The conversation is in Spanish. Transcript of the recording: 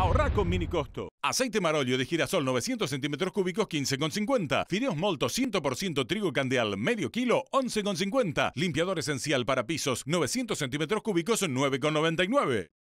Ahorrar con mini costo. Aceite marolio de girasol 900 centímetros cúbicos 15,50. Fideos molto 100% trigo candeal medio kilo 11,50. Limpiador esencial para pisos 900 centímetros cúbicos 9,99.